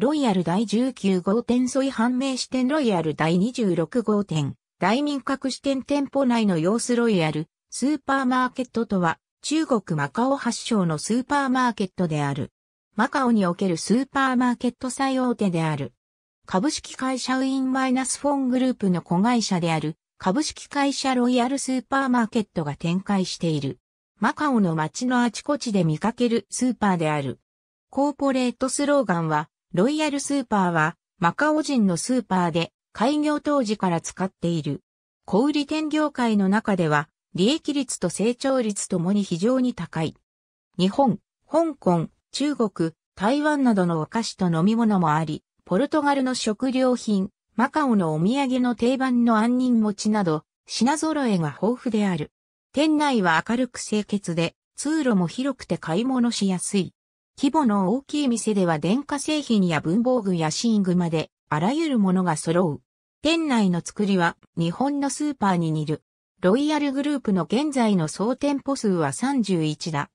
ロイヤル第19号店沿い判明支店ロイヤル第26号店、大民各支店店舗内の様子ロイヤル、スーパーマーケットとは、中国マカオ発祥のスーパーマーケットである。マカオにおけるスーパーマーケット最大手である。株式会社ウィンマイナスフォングループの子会社である、株式会社ロイヤルスーパーマーケットが展開している。マカオの街のあちこちで見かけるスーパーである。コーポレートスローガンは、ロイヤルスーパーは、マカオ人のスーパーで、開業当時から使っている。小売店業界の中では、利益率と成長率ともに非常に高い。日本、香港、中国、台湾などのお菓子と飲み物もあり、ポルトガルの食料品、マカオのお土産の定番の杏仁餅など、品揃えが豊富である。店内は明るく清潔で、通路も広くて買い物しやすい。規模の大きい店では電化製品や文房具や寝具まで、あらゆるものが揃う。店内の作りは日本のスーパーに似る。ロイヤルグループの現在の総店舗数は31だ。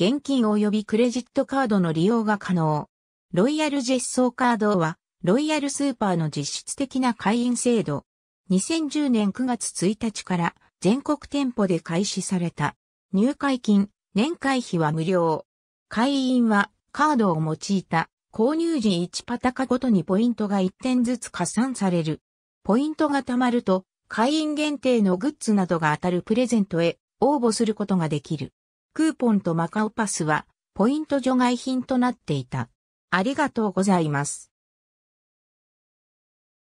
現金及びクレジットカードの利用が可能。ロイヤルジェッソーカードは、ロイヤルスーパーの実質的な会員制度。2010年9月1日から全国店舗で開始された。入会金、年会費は無料。会員はカードを用いた購入時1パタカごとにポイントが1点ずつ加算される。ポイントが貯まると会員限定のグッズなどが当たるプレゼントへ応募することができる。クーポンとマカオパスはポイント除外品となっていた。ありがとうございます。